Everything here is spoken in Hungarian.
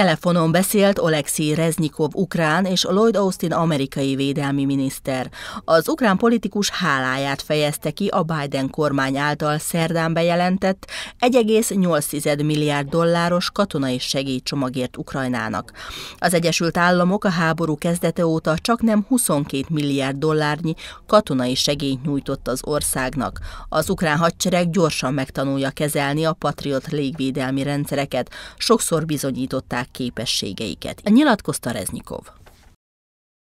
Telefonon beszélt Olexi Reznikov ukrán és Lloyd Austin amerikai védelmi miniszter. Az ukrán politikus háláját fejezte ki a Biden kormány által szerdán bejelentett 1,8 milliárd dolláros katonai segélycsomagért Ukrajnának. Az Egyesült Államok a háború kezdete óta csak nem 22 milliárd dollárnyi katonai segélyt nyújtott az országnak. Az ukrán hadsereg gyorsan megtanulja kezelni a Patriot légvédelmi rendszereket, sokszor bizonyították képességeiket. Nyilatkozta Reznikov.